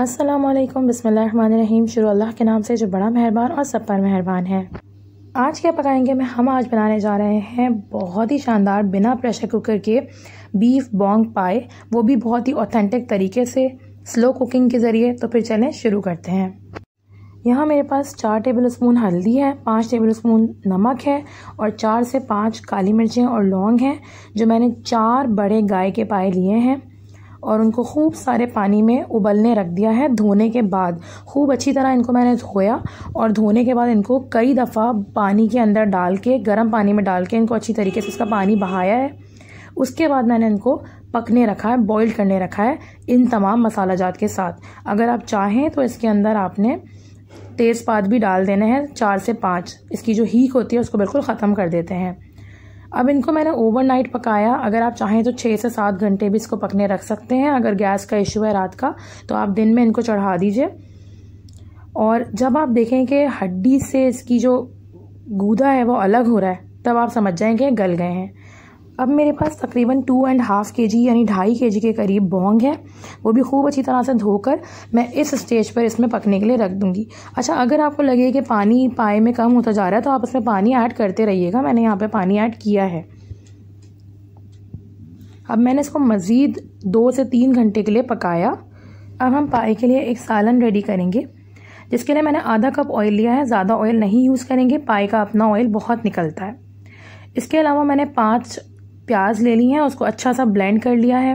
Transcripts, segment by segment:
असलम बसमीम शुरू अल्लाह के नाम से जो बड़ा मेहरबान और सब पर मेहरबान है आज क्या पकाएंगे में हम आज बनाने जा रहे हैं बहुत ही शानदार बिना प्रेशर कुकर के बीफ बोंग पाए वो भी बहुत ही ऑथेंटिक तरीके से स्लो कुकिंग के ज़रिए तो फिर चलें शुरू करते हैं यहाँ मेरे पास चार टेबल स्पून हल्दी है पाँच टेबल स्पून नमक है और चार से पाँच काली मिर्चें और लौंग हैं जो मैंने चार बड़े गाय के पाए लिए हैं और उनको खूब सारे पानी में उबलने रख दिया है धोने के बाद खूब अच्छी तरह इनको मैंने धोया और धोने के बाद इनको कई दफ़ा पानी के अंदर डाल के गर्म पानी में डाल के इनको अच्छी तरीके से इसका पानी बहाया है उसके बाद मैंने इनको पकने रखा है बॉईल करने रखा है इन तमाम मसाला जात के साथ अगर आप चाहें तो इसके अंदर आपने तेज़पात भी डाल देने हैं चार से पाँच इसकी जो हीक होती है उसको बिल्कुल ख़त्म कर देते हैं अब इनको मैंने ओवरनाइट पकाया अगर आप चाहें तो छः से सात घंटे भी इसको पकने रख सकते हैं अगर गैस का इशू है रात का तो आप दिन में इनको चढ़ा दीजिए और जब आप देखें कि हड्डी से इसकी जो गूदा है वो अलग हो रहा है तब आप समझ जाएंगे गल गए हैं अब मेरे पास तकरीबन टू एंड हाफ़ के जी यानी ढाई के जी के करीब बोंग है वो भी खूब अच्छी तरह से धोकर मैं इस स्टेज पर इसमें पकने के लिए रख दूंगी अच्छा अगर आपको लगे कि पानी पाए में कम होता जा रहा है तो आप इसमें पानी ऐड करते रहिएगा मैंने यहाँ पर पानी ऐड किया है अब मैंने इसको मज़ीद दो से तीन घंटे के लिए पकाया अब हम पाए के लिए एक सालन रेडी करेंगे जिसके लिए मैंने आधा कप ऑयल लिया है ज़्यादा ऑयल नहीं यूज़ करेंगे पाए का अपना ऑयल बहुत निकलता है इसके अलावा मैंने पाँच प्याज ले ली है उसको अच्छा सा ब्लेंड कर लिया है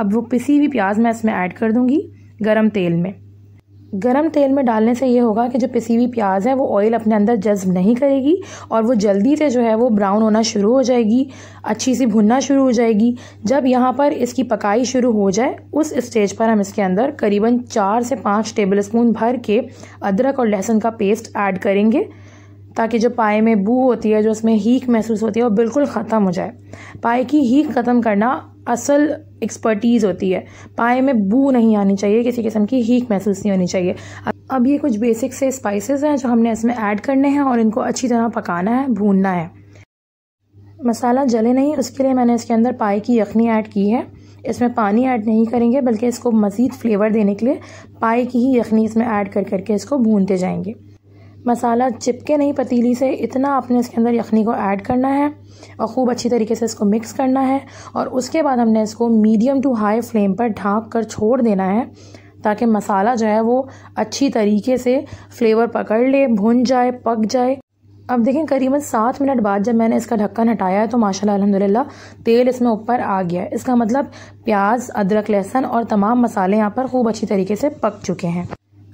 अब वो पिसी हुई प्याज मैं इसमें ऐड कर दूँगी गरम तेल में गरम तेल में डालने से ये होगा कि जो पिसी हुई प्याज है वो ऑयल अपने अंदर जज्ब नहीं करेगी और वो जल्दी से जो है वो ब्राउन होना शुरू हो जाएगी अच्छी सी भुनना शुरू हो जाएगी जब यहाँ पर इसकी पकाई शुरू हो जाए उस स्टेज पर हम इसके अंदर करीबन चार से पाँच टेबल स्पून भर के अदरक और लहसुन का पेस्ट ऐड करेंगे ताकि जो पाए में बू होती है जो उसमें हीक महसूस होती है वो बिल्कुल ख़त्म हो जाए पाए की हीक ख़त्म करना असल एक्सपर्टीज़ होती है पाए में बू नहीं आनी चाहिए किसी किस्म की हीक महसूस नहीं होनी चाहिए अब ये कुछ बेसिक से स्पाइसेस हैं जो हमने इसमें ऐड करने हैं और इनको अच्छी तरह पकाना है भूनना है मसाला जले नहीं उसके लिए मैंने इसके अंदर पाए की यखनी ऐड की है इसमें पानी ऐड नहीं करेंगे बल्कि इसको मज़ीद फ्लेवर देने के लिए पाए की ही यखनी इसमें ऐड कर करके इसको भूनते जाएंगे मसाला चिपके नहीं पतीली से इतना आपने इसके अंदर यखनी को ऐड करना है और ख़ूब अच्छी तरीके से इसको मिक्स करना है और उसके बाद हमने इसको मीडियम टू हाई फ्लेम पर ढाँक कर छोड़ देना है ताकि मसाला जो है वो अच्छी तरीके से फ्लेवर पकड़ ले भुन जाए पक जाए अब देखें करीबन सात मिनट बाद जब मैंने इसका ढक्कन हटाया है तो माशाल्लाह अल्हम्दुलिल्लाह तेल इसमें ऊपर आ गया है इसका मतलब प्याज अदरक लहसुन और तमाम मसाले यहाँ पर खूब अच्छी तरीके से पक चुके हैं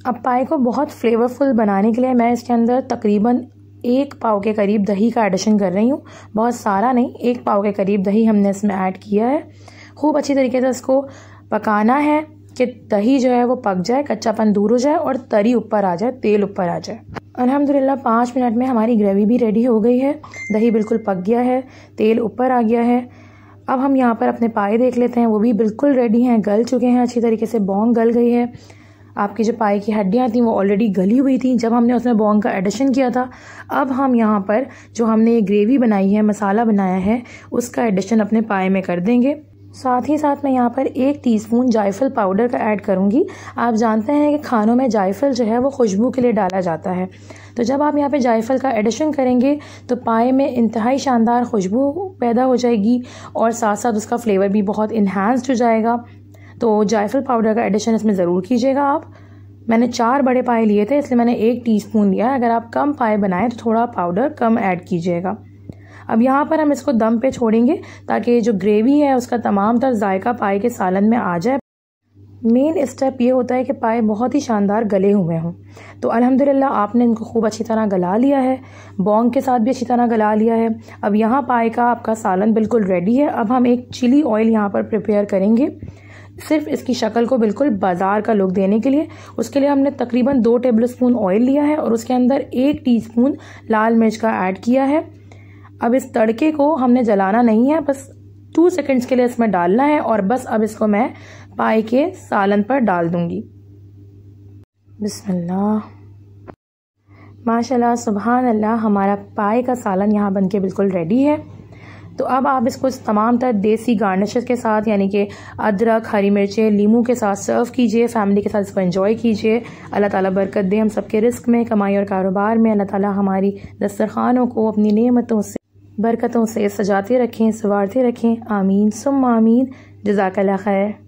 अब पाए को बहुत फ्लेवरफुल बनाने के लिए मैं इसके अंदर तकरीबन एक पाव के करीब दही का एडिशन कर रही हूँ बहुत सारा नहीं एक पाव के करीब दही हमने इसमें ऐड किया है खूब अच्छी तरीके से इसको पकाना है कि दही जो है वो पक जाए कच्चापन दूर हो जाए और तरी ऊपर आ जाए तेल ऊपर आ जाए अलहमदिल्ला पाँच मिनट में हमारी ग्रेवी भी रेडी हो गई है दही बिल्कुल पक गया है तेल ऊपर आ गया है अब हम यहाँ पर अपने पाए देख लेते हैं वो भी बिल्कुल रेडी हैं गल चुके हैं अच्छी तरीके से बोंग गल गई है आपकी जो पाए की हड्डियाँ थी वो ऑलरेडी गली हुई थी जब हमने उसमें बोंग का एडिशन किया था अब हम यहाँ पर जो हमने ये ग्रेवी बनाई है मसाला बनाया है उसका एडिशन अपने पाए में कर देंगे साथ ही साथ मैं यहाँ पर एक टीस्पून जायफल पाउडर का ऐड करूँगी आप जानते हैं कि खानों में जायफल जो है वो खुशबू के लिए डाला जाता है तो जब आप यहाँ पे जायफल का एडिशन करेंगे तो पाए में इंतहाई शानदार खुशबू पैदा हो जाएगी और साथ साथ उसका फ्लेवर भी बहुत इन्हांस्ड हो जाएगा तो जायफल पाउडर का एडिशन इसमें ज़रूर कीजिएगा आप मैंने चार बड़े पाए लिए थे इसलिए मैंने एक टीस्पून लिया है अगर आप कम पाए बनाएं तो थोड़ा पाउडर कम ऐड कीजिएगा अब यहाँ पर हम इसको दम पे छोड़ेंगे ताकि जो ग्रेवी है उसका तमाम तर जायका पाए के सालन में आ जाए मेन स्टेप ये होता है कि पाए बहुत ही शानदार गले हुए हों तो अल्हम्दुलिल्लाह आपने इनको खूब अच्छी तरह गला लिया है बोंग के साथ भी अच्छी तरह गला लिया है अब यहाँ पाए का आपका सालन बिल्कुल रेडी है अब हम एक चिली ऑयल यहाँ पर प्रिपेयर करेंगे सिर्फ इसकी शक्ल को बिल्कुल बाजार का लुक देने के लिए उसके लिए हमने तकरीबन दो टेबल स्पून ऑयल लिया है और उसके अंदर एक टीस्पून लाल मिर्च का ऐड किया है अब इस तड़के को हमने जलाना नहीं है बस टू सेकेंड्स के लिए इसमें डालना है और बस अब इसको मैं पाए के सालन पर डाल दूंगी बिस्मिल्लाह माशाल्लाह सुबहान अल्लाह हमारा पाए का सालन यहाँ बन के बिल्कुल रेडी है तो अब आप इसको तमाम तर देसी गार्निशेस के साथ यानी कि अदरक हरी मिर्चें लीमू के साथ सर्व कीजिए फैमिली के साथ इसको एंजॉय कीजिए अल्लाह ताला बरकत दे हम सबके रिस्क में कमाई और कारोबार में अल्लाह ताला हमारी दस्तरखानों को अपनी नेमतों से बरकतों से सजाते रखें संवारते रखें आमीन सुम आमीन जजाकला खैर